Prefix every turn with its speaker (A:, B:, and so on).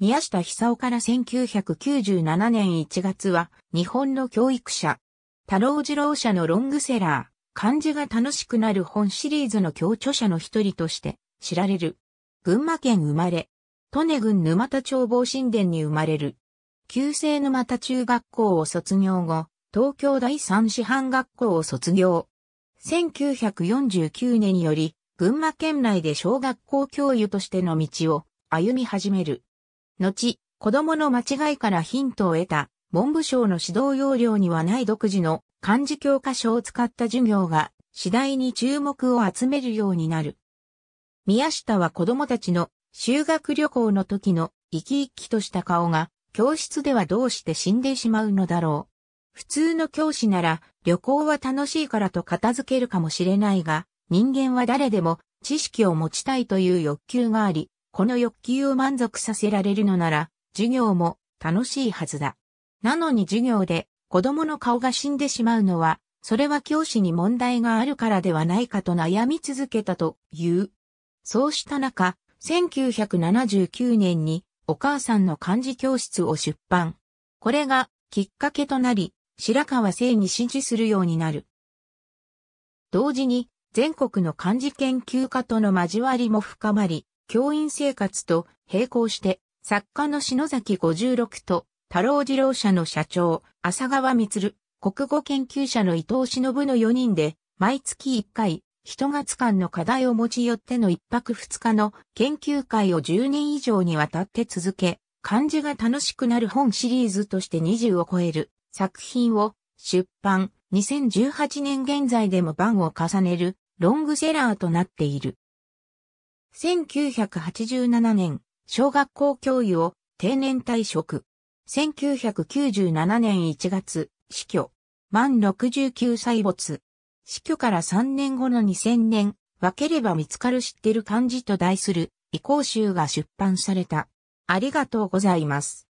A: 宮下久夫から1997年1月は、日本の教育者、太郎次郎社のロングセラー、漢字が楽しくなる本シリーズの協著者の一人として知られる。群馬県生まれ、利根郡沼田町防神殿に生まれる。旧制沼田中学校を卒業後、東京第三師範学校を卒業。1949年より、群馬県内で小学校教諭としての道を歩み始める。後、子供の間違いからヒントを得た、文部省の指導要領にはない独自の漢字教科書を使った授業が次第に注目を集めるようになる。宮下は子供たちの修学旅行の時の生き生きとした顔が教室ではどうして死んでしまうのだろう。普通の教師なら旅行は楽しいからと片付けるかもしれないが、人間は誰でも知識を持ちたいという欲求があり、この欲求を満足させられるのなら、授業も楽しいはずだ。なのに授業で子供の顔が死んでしまうのは、それは教師に問題があるからではないかと悩み続けたという。そうした中、1979年にお母さんの漢字教室を出版。これがきっかけとなり、白川生に支持するようになる。同時に全国の漢字研究家との交わりも深まり、教員生活と並行して、作家の篠崎五十六と、太郎次郎社の社長、浅川光、国語研究者の伊藤忍の4人で、毎月1回、一月間の課題を持ち寄っての1泊2日の研究会を10年以上にわたって続け、漢字が楽しくなる本シリーズとして20を超える作品を出版、2018年現在でも版を重ねるロングセラーとなっている。1987年、小学校教諭を定年退職。1997年1月、死去。満69歳没。死去から3年後の2000年、分ければ見つかる知ってる漢字と題する、移行集が出版された。ありがとうございます。